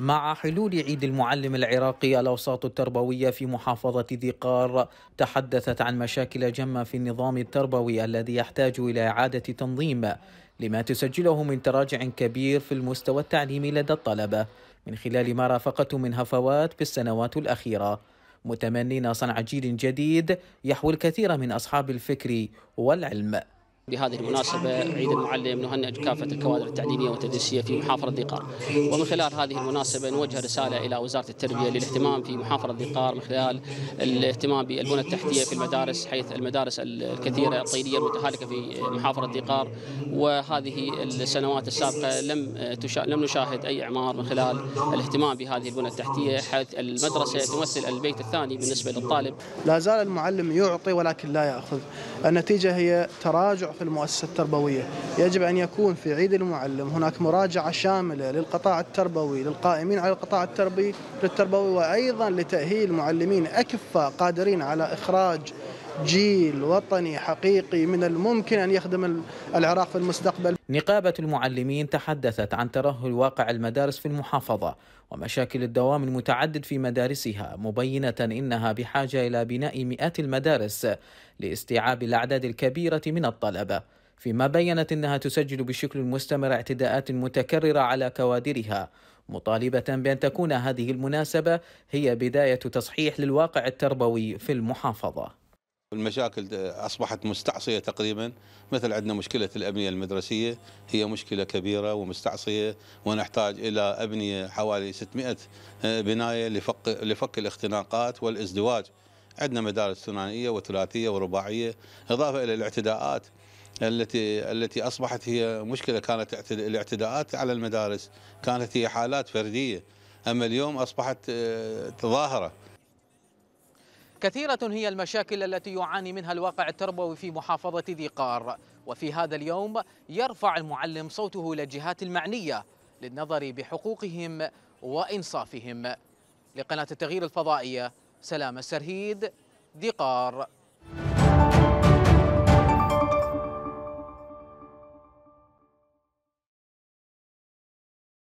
مع حلول عيد المعلم العراقي الاوساط التربويه في محافظه ذي قار تحدثت عن مشاكل جمه في النظام التربوي الذي يحتاج الى اعاده تنظيم لما تسجله من تراجع كبير في المستوى التعليمي لدى الطلبه من خلال ما رافقته من هفوات بالسنوات الاخيره متمنين صنع جيل جديد يحوي الكثير من اصحاب الفكر والعلم بهذه المناسبة عيد المعلم نهنئ كافة الكوادر التعليمية والتدريسية في محافظة ديقار ومن خلال هذه المناسبة نوجه رسالة إلى وزارة التربية للاهتمام في محافظة ديقار من خلال الاهتمام بالبنى التحتية في المدارس حيث المدارس الكثيرة الطينية المتهالكة في محافظة ديقار وهذه السنوات السابقة لم تشا... لم نشاهد أي إعمار من خلال الاهتمام بهذه البنى التحتية حيث المدرسة تمثل البيت الثاني بالنسبة للطالب لا زال المعلم يعطي ولكن لا يأخذ النتيجة هي تراجع في المؤسسة التربوية يجب أن يكون في عيد المعلم هناك مراجعة شاملة للقطاع التربوي للقائمين على القطاع التربوي للتربوي وأيضا لتأهيل معلمين أكفاء قادرين على إخراج جيل وطني حقيقي من الممكن أن يخدم العراق في المستقبل نقابة المعلمين تحدثت عن ترهل واقع المدارس في المحافظة ومشاكل الدوام المتعدد في مدارسها مبينة إنها بحاجة إلى بناء مئات المدارس لاستيعاب الأعداد الكبيرة من الطلبة فيما بينت انها تسجل بشكل مستمر اعتداءات متكرره على كوادرها مطالبه بان تكون هذه المناسبه هي بدايه تصحيح للواقع التربوي في المحافظه المشاكل أصبحت مستعصية تقريبا مثل عندنا مشكلة الأبنية المدرسية هي مشكلة كبيرة ومستعصية ونحتاج إلى أبنية حوالي 600 آه، بناية لفك, لفك الاختناقات والازدواج عندنا مدارس ثنائية وثلاثية ورباعية إضافة إلى الاعتداءات التي التي اصبحت هي مشكله كانت الاعتداءات على المدارس كانت هي حالات فرديه اما اليوم اصبحت آه، ظاهره كثيرة هي المشاكل التي يعاني منها الواقع التربوي في محافظة ذي قار وفي هذا اليوم يرفع المعلم صوته إلى الجهات المعنية للنظر بحقوقهم وإنصافهم لقناة التغيير الفضائية سلام السرهيد ذي قار